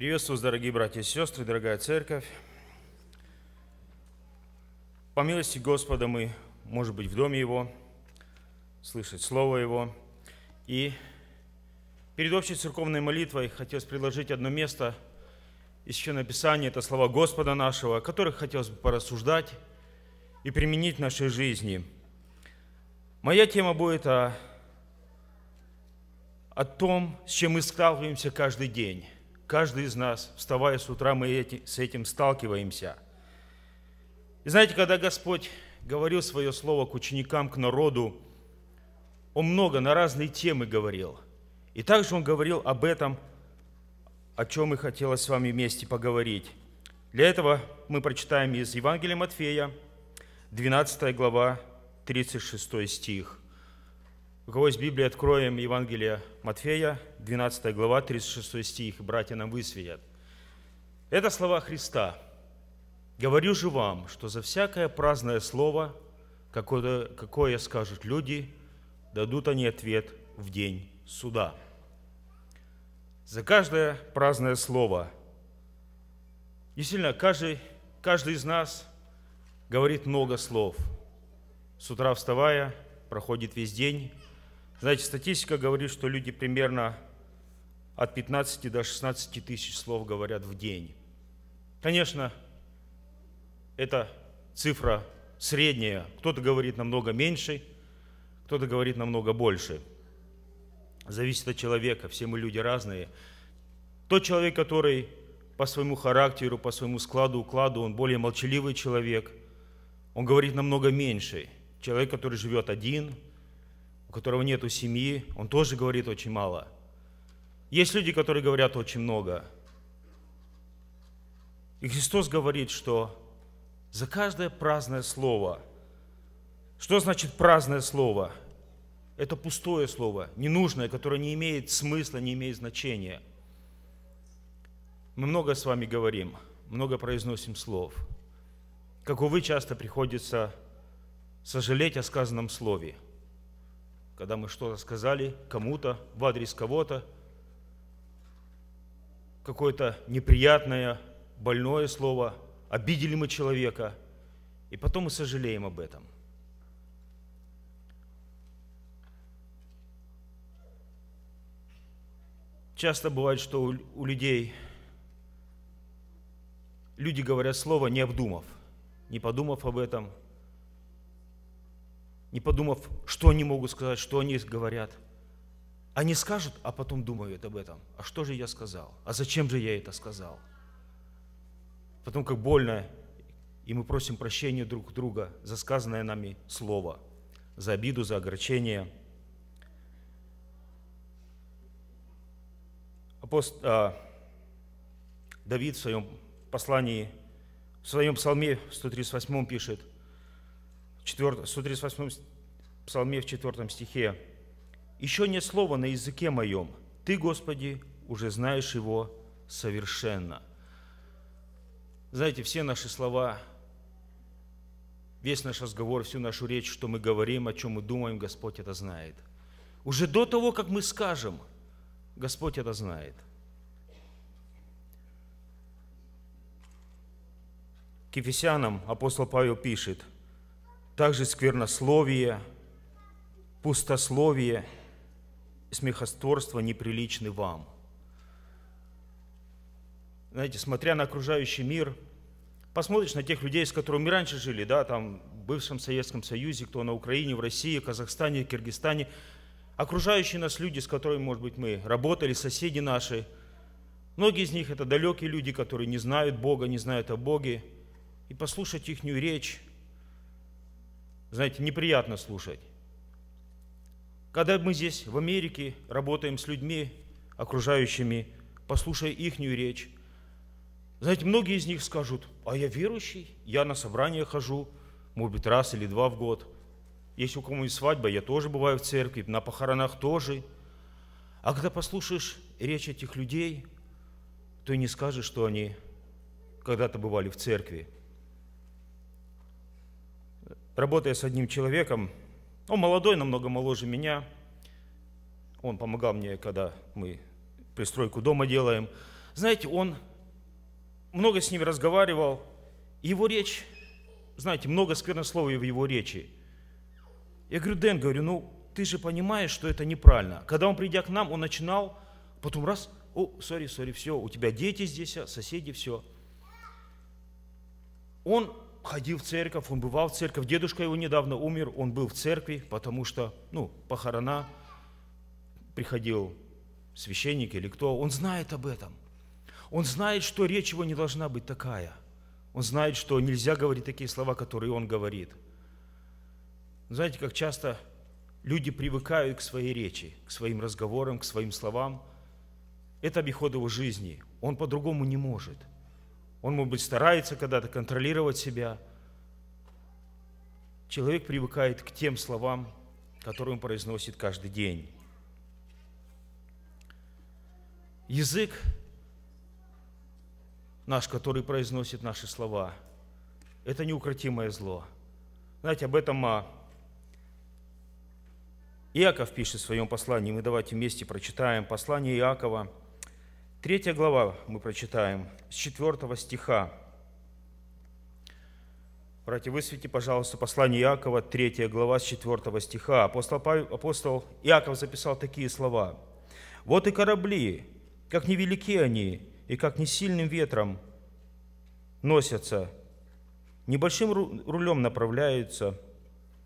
Приветствую вас, дорогие братья и сестры, дорогая церковь. По милости Господа мы, может быть, в доме Его, слышать Слово Его. И перед общей церковной молитвой хотелось предложить одно место из Священного это слова Господа нашего, о которых хотелось бы порассуждать и применить в нашей жизни. Моя тема будет о, о том, с чем мы сталкиваемся каждый день – Каждый из нас, вставая с утра, мы эти, с этим сталкиваемся. И знаете, когда Господь говорил свое слово к ученикам, к народу, Он много на разные темы говорил. И также Он говорил об этом, о чем и хотелось с вами вместе поговорить. Для этого мы прочитаем из Евангелия Матфея, 12 глава, 36 стих – у кого есть Библия, откроем Евангелие Матфея, 12 глава, 36 стих, братья нам высвеят. Это слова Христа. «Говорю же вам, что за всякое праздное слово, какое, какое скажут люди, дадут они ответ в день суда». За каждое праздное слово. Действительно, каждый, каждый из нас говорит много слов. С утра вставая, проходит весь день – знаете, статистика говорит, что люди примерно от 15 до 16 тысяч слов говорят в день. Конечно, это цифра средняя. Кто-то говорит намного меньше, кто-то говорит намного больше. Зависит от человека, все мы люди разные. Тот человек, который по своему характеру, по своему складу, укладу, он более молчаливый человек, он говорит намного меньше. Человек, который живет один – у которого нету семьи, он тоже говорит очень мало. Есть люди, которые говорят очень много. И Христос говорит, что за каждое праздное слово, что значит праздное слово? Это пустое слово, ненужное, которое не имеет смысла, не имеет значения. Мы много с вами говорим, много произносим слов. Как, увы, часто приходится сожалеть о сказанном слове – когда мы что-то сказали кому-то в адрес кого-то, какое-то неприятное, больное слово, обидели мы человека, и потом мы сожалеем об этом. Часто бывает, что у людей люди говорят слово, не обдумав, не подумав об этом – не подумав, что они могут сказать, что они говорят. Они скажут, а потом думают об этом. А что же я сказал? А зачем же я это сказал? Потом как больно, и мы просим прощения друг друга за сказанное нами слово, за обиду, за огорчение. Апост... А, Давид в своем послании, в своем псалме 138 пишет, 4, 138 псалме в 4 стихе. «Еще нет слова на языке моем, Ты, Господи, уже знаешь его совершенно». Знаете, все наши слова, весь наш разговор, всю нашу речь, что мы говорим, о чем мы думаем, Господь это знает. Уже до того, как мы скажем, Господь это знает. К Ефесянам апостол Павел пишет – также сквернословие, пустословие, смехотворство неприличны вам. Знаете, смотря на окружающий мир, посмотришь на тех людей, с которыми мы раньше жили, да, там в бывшем Советском Союзе, кто на Украине, в России, Казахстане, Киргизстане, окружающие нас люди, с которыми, может быть, мы работали, соседи наши, многие из них это далекие люди, которые не знают Бога, не знают о Боге, и послушать ихнюю речь, знаете, неприятно слушать. Когда мы здесь, в Америке, работаем с людьми, окружающими, послушая ихнюю речь, знаете, многие из них скажут, а я верующий, я на собрания хожу, может быть, раз или два в год. Если у кого-нибудь свадьба, я тоже бываю в церкви, на похоронах тоже. А когда послушаешь речь этих людей, то и не скажешь, что они когда-то бывали в церкви – работая с одним человеком, он молодой, намного моложе меня, он помогал мне, когда мы пристройку дома делаем. Знаете, он много с ним разговаривал, его речь, знаете, много сквернословий в его речи. Я говорю, Дэн, говорю, ну ты же понимаешь, что это неправильно. Когда он придя к нам, он начинал, потом раз, о, сори, сори, все, у тебя дети здесь, а, соседи, все. Он ходил в церковь, он бывал в церковь. Дедушка его недавно умер, он был в церкви, потому что, ну, похорона, приходил священник или кто, он знает об этом. Он знает, что речь его не должна быть такая. Он знает, что нельзя говорить такие слова, которые он говорит. Знаете, как часто люди привыкают к своей речи, к своим разговорам, к своим словам. Это обиход его жизни. Он по-другому не может. Он, может быть, старается когда-то контролировать себя. Человек привыкает к тем словам, которые он произносит каждый день. Язык наш, который произносит наши слова, это неукротимое зло. Знаете, об этом а, Иаков пишет в своем послании. Мы давайте вместе прочитаем послание Иакова – Третья глава мы прочитаем с 4 стиха. Братья, высвети, пожалуйста, послание Иакова, 3 глава с 4 стиха. Апостол, Павел, апостол Иаков записал такие слова. «Вот и корабли, как невелики они, и как не сильным ветром носятся, небольшим рулем направляются,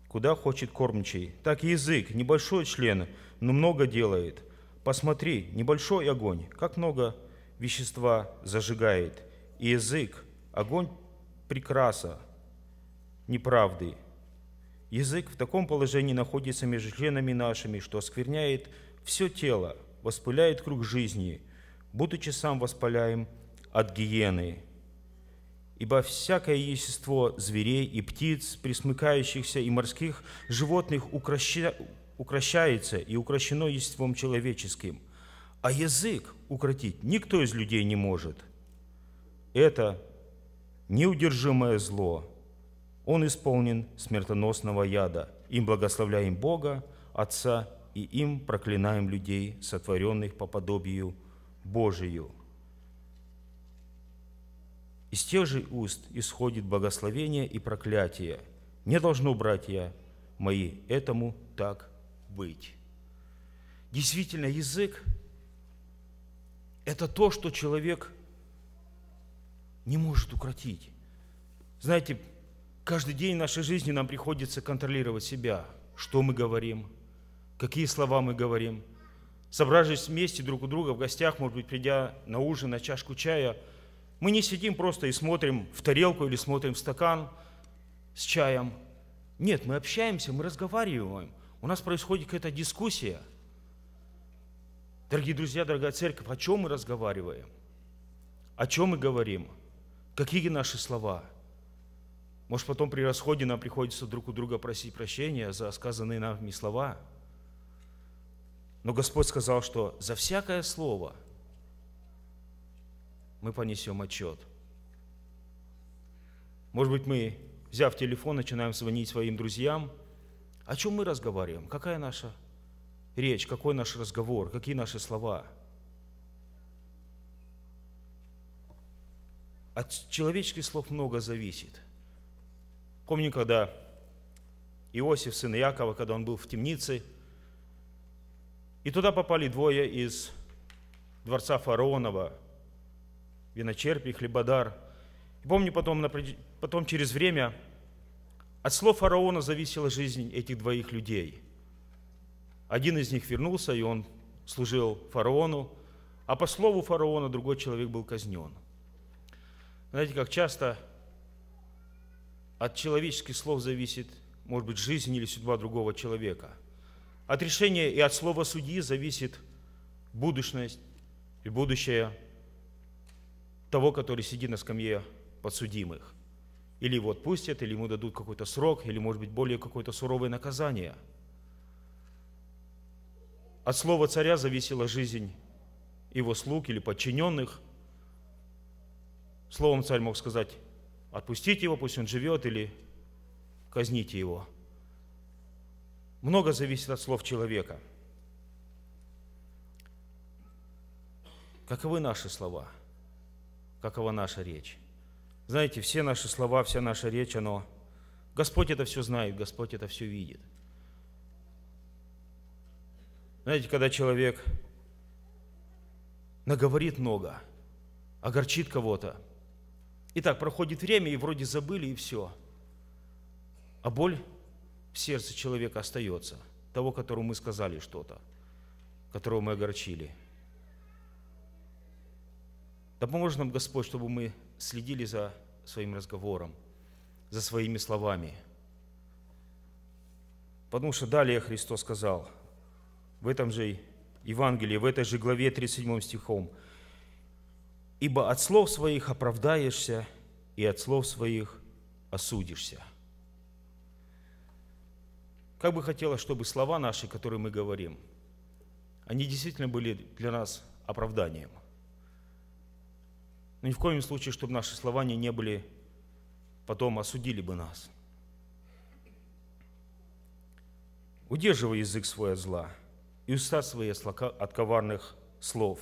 куда хочет кормчий. Так и язык, небольшой член, но много делает. Посмотри, небольшой огонь, как много вещества зажигает, и язык, огонь прекраса, неправды. Язык в таком положении находится между членами нашими, что оскверняет все тело, воспыляет круг жизни, будучи сам воспаляем от гиены. Ибо всякое естество зверей и птиц, присмыкающихся и морских животных укращает укращается, и укращено естеством человеческим, а язык укротить никто из людей не может. Это неудержимое зло. Он исполнен смертоносного яда. Им благословляем Бога, Отца, и им проклинаем людей, сотворенных по подобию Божию. Из тех же уст исходит благословение и проклятие. Не должно, братья мои, этому так быть. Действительно, язык – это то, что человек не может укротить. Знаете, каждый день нашей жизни нам приходится контролировать себя, что мы говорим, какие слова мы говорим. Собравшись вместе друг у друга в гостях, может быть, придя на ужин, на чашку чая, мы не сидим просто и смотрим в тарелку или смотрим в стакан с чаем. Нет, мы общаемся, мы разговариваем – у нас происходит какая-то дискуссия. Дорогие друзья, дорогая церковь, о чем мы разговариваем? О чем мы говорим? Какие наши слова? Может, потом при расходе нам приходится друг у друга просить прощения за сказанные нами слова? Но Господь сказал, что за всякое слово мы понесем отчет. Может быть, мы, взяв телефон, начинаем звонить своим друзьям – о чем мы разговариваем? Какая наша речь? Какой наш разговор? Какие наши слова? От человеческих слов много зависит. Помню, когда Иосиф, сын Якова, когда он был в темнице, и туда попали двое из дворца фараонова, виночерпий, хлебодар. И помню, потом, потом через время от слов фараона зависела жизнь этих двоих людей. Один из них вернулся, и он служил фараону, а по слову фараона другой человек был казнен. Знаете, как часто от человеческих слов зависит, может быть, жизнь или судьба другого человека. От решения и от слова судьи зависит будущность и будущее того, который сидит на скамье подсудимых – или его отпустят, или ему дадут какой-то срок, или, может быть, более какое-то суровое наказание. От слова царя зависела жизнь его слуг или подчиненных. Словом, царь мог сказать, отпустите его, пусть он живет, или казните его. Много зависит от слов человека. Каковы наши слова? Какова наша речь? Знаете, все наши слова, вся наша речь, оно... Господь это все знает, Господь это все видит. Знаете, когда человек наговорит много, огорчит кого-то, и так проходит время, и вроде забыли, и все. А боль в сердце человека остается, того, которому мы сказали что-то, которого мы огорчили. Да поможет нам Господь, чтобы мы следили за своим разговором, за своими словами. Потому что далее Христос сказал, в этом же Евангелии, в этой же главе 37 стихом, «Ибо от слов своих оправдаешься, и от слов своих осудишься». Как бы хотелось, чтобы слова наши, которые мы говорим, они действительно были для нас оправданием – но ни в коем случае, чтобы наши слова не не были, потом осудили бы нас. Удерживай язык свой от зла и уста свои от коварных слов,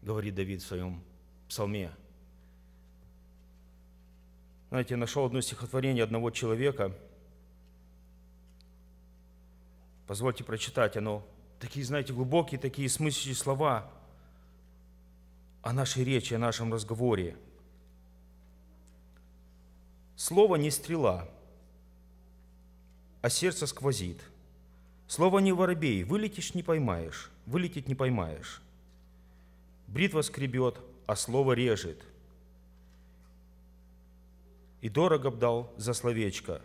говорит Давид в своем псалме. Знаете, я нашел одно стихотворение одного человека. Позвольте прочитать, оно такие, знаете, глубокие, такие смыслящие слова – о нашей речи, о нашем разговоре. Слово не стрела, а сердце сквозит. Слово не воробей, вылетишь не поймаешь, вылетит не поймаешь. Бритва скребет, а слово режет. И дорого б дал за словечко,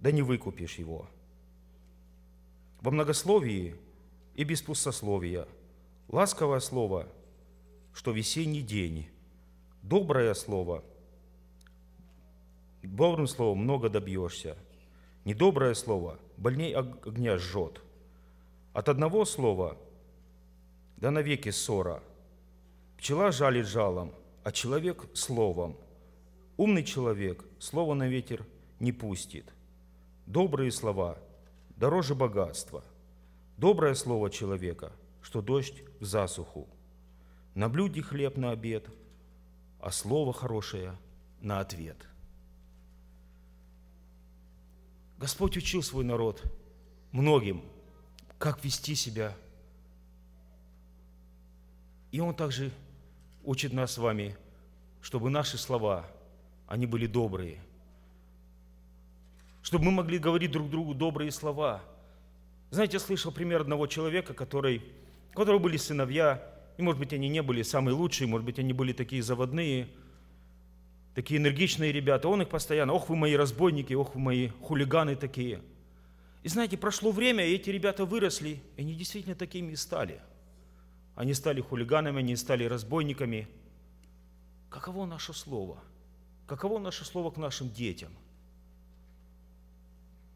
да не выкупишь его. Во многословии и без пустословия ласковое слово – что весенний день. Доброе слово. Добрым словом много добьешься. Недоброе слово больней огня жжет. От одного слова да навеки ссора. Пчела жалит жалом, а человек – словом. Умный человек слово на ветер не пустит. Добрые слова дороже богатства. Доброе слово человека, что дождь в засуху – на блюде хлеб на обед, а слово хорошее на ответ. Господь учил свой народ многим, как вести себя. И Он также учит нас с вами, чтобы наши слова, они были добрые, чтобы мы могли говорить друг другу добрые слова. Знаете, я слышал пример одного человека, который, у которого были сыновья, и, может быть, они не были самые лучшие, может быть, они были такие заводные, такие энергичные ребята. Он их постоянно, ох, вы мои разбойники, ох, вы мои хулиганы такие. И знаете, прошло время, и эти ребята выросли, и они действительно такими и стали. Они стали хулиганами, они стали разбойниками. Каково наше слово? Каково наше слово к нашим детям?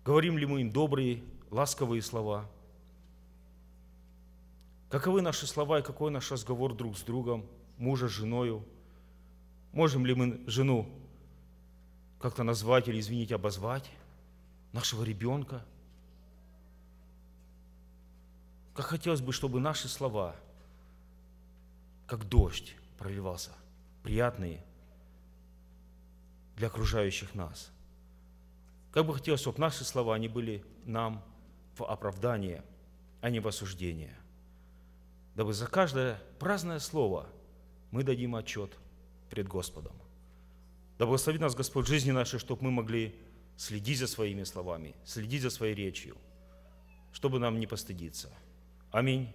Говорим ли мы им добрые, ласковые слова – Каковы наши слова и какой наш разговор друг с другом, мужа с женою? Можем ли мы жену как-то назвать или, извините, обозвать? Нашего ребенка? Как хотелось бы, чтобы наши слова, как дождь, проливался, приятные для окружающих нас. Как бы хотелось, чтобы наши слова, не были нам в оправдание, а не в осуждение дабы за каждое праздное слово мы дадим отчет пред Господом. Да благословит нас Господь жизни нашей, чтобы мы могли следить за своими словами, следить за своей речью, чтобы нам не постыдиться. Аминь.